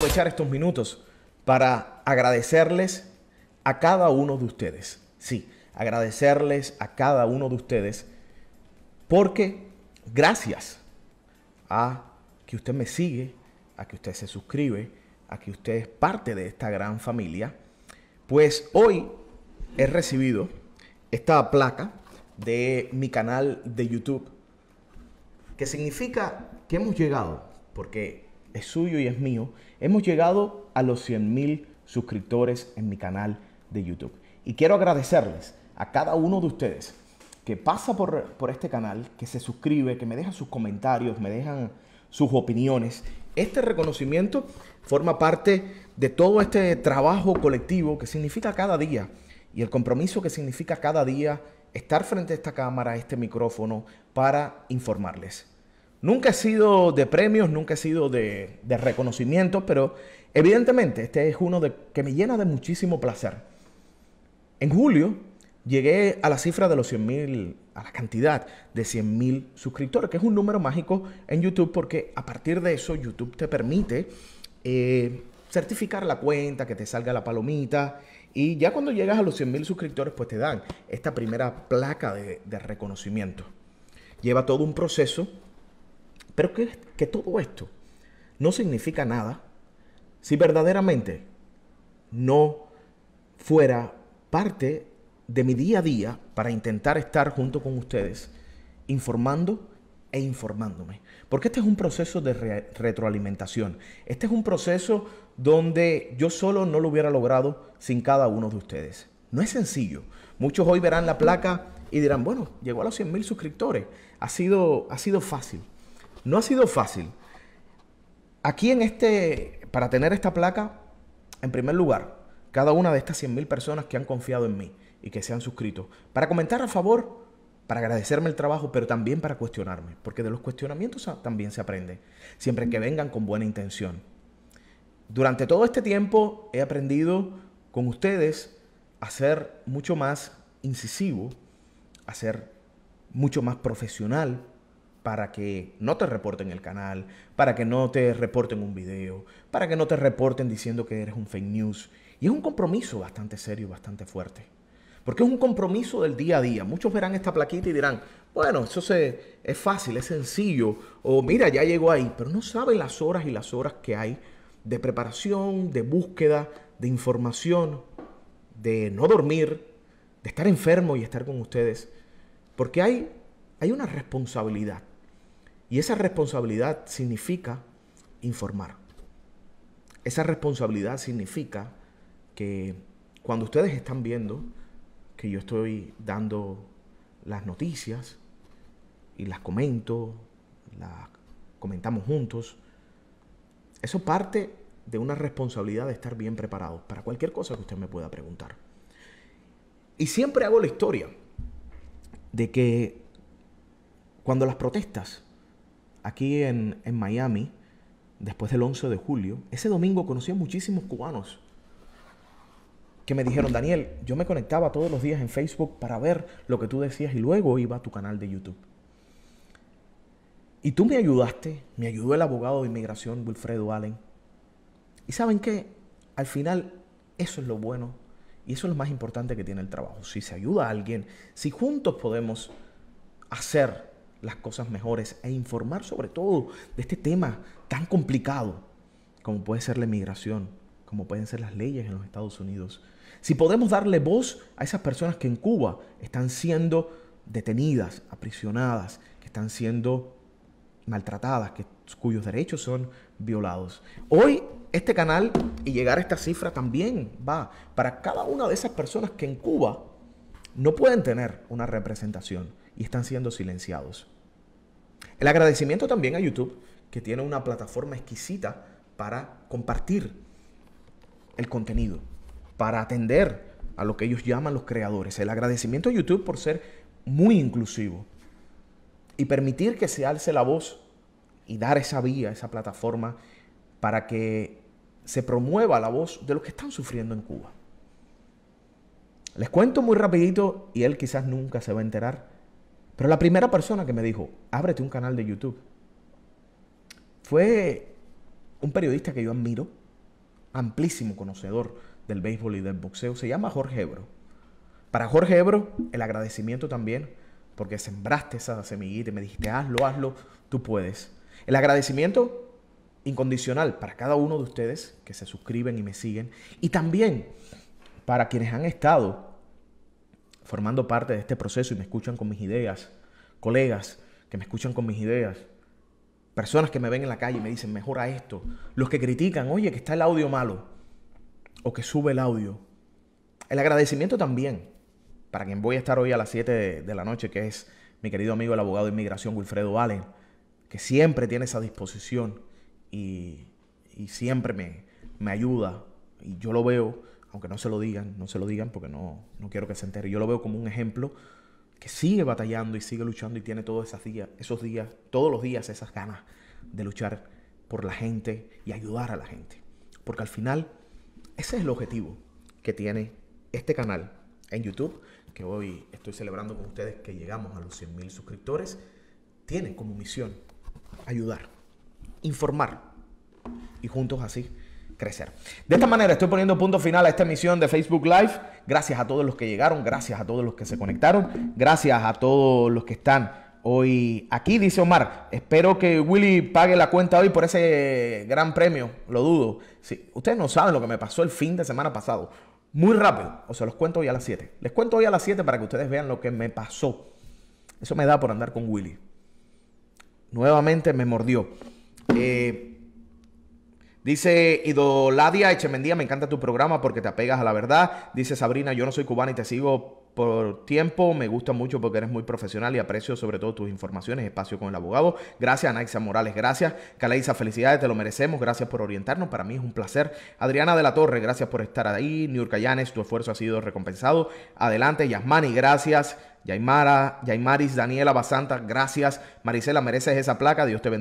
aprovechar estos minutos para agradecerles a cada uno de ustedes. Sí, agradecerles a cada uno de ustedes porque gracias a que usted me sigue, a que usted se suscribe, a que usted es parte de esta gran familia, pues hoy he recibido esta placa de mi canal de YouTube que significa que hemos llegado, porque es suyo y es mío, hemos llegado a los 100.000 suscriptores en mi canal de YouTube. Y quiero agradecerles a cada uno de ustedes que pasa por, por, este canal, que se suscribe, que me dejan sus comentarios, me dejan sus opiniones. Este reconocimiento forma parte de todo este trabajo colectivo que significa cada día y el compromiso que significa cada día estar frente a esta cámara, a este micrófono, para informarles. Nunca he sido de premios, nunca he sido de, reconocimiento, pero evidentemente este es uno que me llena de muchísimo placer. En julio llegué a la cifra de los 100.000, a la cantidad de 100.000 suscriptores, que es un número mágico en YouTube porque a partir de eso YouTube te permite eh, certificar la cuenta, que te salga la palomita y ya cuando llegas a los mil suscriptores pues te dan esta primera placa de reconocimiento. Lleva todo un proceso pero que, que todo esto no significa nada si verdaderamente no fuera parte de mi día a día para intentar estar junto con ustedes, informando e informándome. Porque este es un proceso de retroalimentación. Este es un proceso donde yo solo no lo hubiera logrado sin cada uno de ustedes. No es sencillo. Muchos hoy verán la placa y dirán, bueno, llegó a los 100 mil suscriptores. Ha sido, ha sido fácil. No ha sido fácil. Aquí en este, para tener esta placa, en primer lugar, cada una de estas 100.000 personas que han confiado en mí y que se han suscrito, para comentar a favor, para agradecerme el trabajo, pero también para cuestionarme, porque de los cuestionamientos también se aprende, siempre que vengan con buena intención. Durante todo este tiempo he aprendido con ustedes a ser mucho más incisivo, a ser mucho más profesional, para que no te reporten el canal, para que no te reporten un video, para que no te reporten diciendo que eres un fake news. Y es un compromiso bastante serio, bastante fuerte. Porque es un compromiso del día a día. Muchos verán esta plaquita y dirán, bueno, eso es fácil, es sencillo, o mira, ya llegó ahí, pero no saben las horas y las horas que hay de preparación, de búsqueda, de información, de no dormir, de estar enfermo y estar con ustedes. Porque hay, hay una responsabilidad y esa responsabilidad significa informar. Esa responsabilidad significa que cuando ustedes están viendo que yo estoy dando las noticias y las comento, las comentamos juntos, eso parte de una responsabilidad de estar bien preparado para cualquier cosa que usted me pueda preguntar. Y siempre hago la historia de que cuando las protestas aquí en, Miami, después del 11 de julio, ese domingo conocí a muchísimos cubanos que me dijeron, Daniel, yo me conectaba todos los días en Facebook para ver lo que tú decías y luego iba a tu canal de YouTube. Y tú me ayudaste, me ayudó el abogado de inmigración, Wilfredo Allen. Y saben qué, al final eso es lo bueno y eso es lo más importante que tiene el trabajo. Si se ayuda a alguien, si juntos podemos hacer las cosas mejores e informar sobre todo de este tema tan complicado como puede ser la inmigración, como pueden ser las leyes en los Estados Unidos. Si podemos darle voz a esas personas que en Cuba están siendo detenidas, aprisionadas, que están siendo maltratadas, que, cuyos derechos son violados. Hoy este canal y llegar a esta cifra también va para cada una de esas personas que en Cuba no pueden tener una representación y están siendo silenciados. El agradecimiento también a YouTube, que tiene una plataforma exquisita para compartir el contenido, para atender a lo que ellos llaman los creadores. El agradecimiento a YouTube por ser muy inclusivo y permitir que se alce la voz y dar esa vía, esa plataforma, para que se promueva la voz de los que están sufriendo en Cuba. Les cuento muy rapidito y él quizás nunca se va a enterar pero la primera persona que me dijo, ábrete un canal de YouTube, fue un periodista que yo admiro, amplísimo conocedor del béisbol y del boxeo, se llama Jorge Ebro. Para Jorge Ebro, el agradecimiento también, porque sembraste esa semillita y me dijiste, hazlo, hazlo, tú puedes. El agradecimiento incondicional para cada uno de ustedes que se suscriben y me siguen, y también para quienes han estado formando parte de este proceso y me escuchan con mis ideas, colegas que me escuchan con mis ideas, personas que me ven en la calle y me dicen, mejora esto, los que critican, oye, que está el audio malo, o que sube el audio. El agradecimiento también, para quien voy a estar hoy a las 7 de, la noche, que es mi querido amigo el abogado de inmigración Wilfredo Allen, que siempre tiene esa disposición y, siempre me, me ayuda, y yo lo veo aunque no se lo digan, no se lo digan porque no, no quiero que se entere. Yo lo veo como un ejemplo que sigue batallando y sigue luchando y tiene todos esos días, esos días, todos los días esas ganas de luchar por la gente y ayudar a la gente. Porque al final, ese es el objetivo que tiene este canal en YouTube, que hoy estoy celebrando con ustedes que llegamos a los 100.000 suscriptores, tiene como misión ayudar, informar y juntos así crecer. De esta manera estoy poniendo punto final a esta emisión de Facebook Live. Gracias a todos los que llegaron, gracias a todos los que se conectaron, gracias a todos los que están hoy aquí, dice Omar. Espero que Willy pague la cuenta hoy por ese gran premio, lo dudo. Sí, ustedes no saben lo que me pasó el fin de semana pasado. Muy rápido, o sea, los cuento hoy a las 7. Les cuento hoy a las 7 para que ustedes vean lo que me pasó. Eso me da por andar con Willy. Nuevamente me mordió. Eh, Dice Idoladia Echemendía, me encanta tu programa porque te apegas a la verdad. Dice Sabrina, yo no soy cubana y te sigo por tiempo. Me gusta mucho porque eres muy profesional y aprecio sobre todo tus informaciones. Espacio con el abogado. Gracias, Anaisa Morales. Gracias, Caleiza, Felicidades, te lo merecemos. Gracias por orientarnos. Para mí es un placer. Adriana de la Torre, gracias por estar ahí. Niurka Cayanes, tu esfuerzo ha sido recompensado. Adelante, Yasmani, gracias. Yaimara, Yaimaris, Daniela Basanta, gracias. Maricela, mereces esa placa. Dios te bendiga.